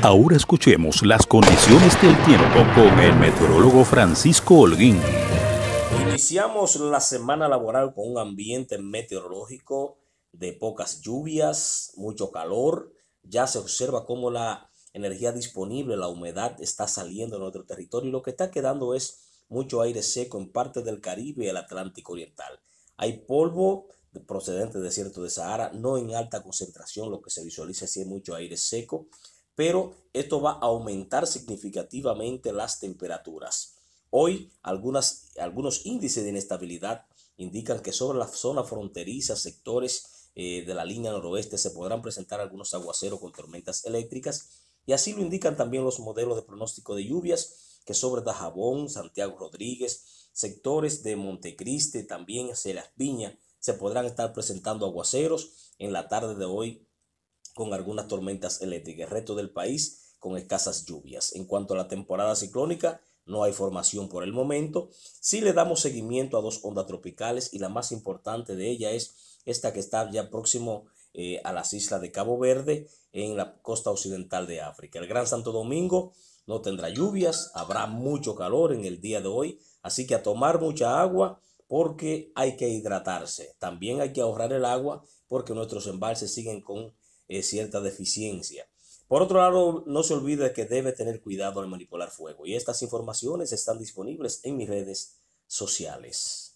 Ahora escuchemos las condiciones del tiempo con el meteorólogo Francisco Holguín. Iniciamos la semana laboral con un ambiente meteorológico de pocas lluvias, mucho calor. Ya se observa cómo la energía disponible, la humedad está saliendo de nuestro territorio y lo que está quedando es mucho aire seco en parte del Caribe y el Atlántico Oriental. Hay polvo procedente del desierto de Sahara, no en alta concentración, lo que se visualiza si es mucho aire seco pero esto va a aumentar significativamente las temperaturas. Hoy algunos índices de inestabilidad indican que sobre la zona fronteriza, sectores eh, de la línea noroeste se podrán presentar algunos aguaceros con tormentas eléctricas y así lo indican también los modelos de pronóstico de lluvias que sobre Dajabón, Santiago Rodríguez, sectores de Montecristi, también hacia las Piñas, se podrán estar presentando aguaceros en la tarde de hoy con algunas tormentas eléctricas. El resto del país con escasas lluvias. En cuanto a la temporada ciclónica, no hay formación por el momento. Sí le damos seguimiento a dos ondas tropicales y la más importante de ella es esta que está ya próximo eh, a las islas de Cabo Verde en la costa occidental de África. El Gran Santo Domingo no tendrá lluvias, habrá mucho calor en el día de hoy, así que a tomar mucha agua porque hay que hidratarse. También hay que ahorrar el agua porque nuestros embalses siguen con eh, cierta deficiencia. Por otro lado, no se olvide que debe tener cuidado al manipular fuego y estas informaciones están disponibles en mis redes sociales.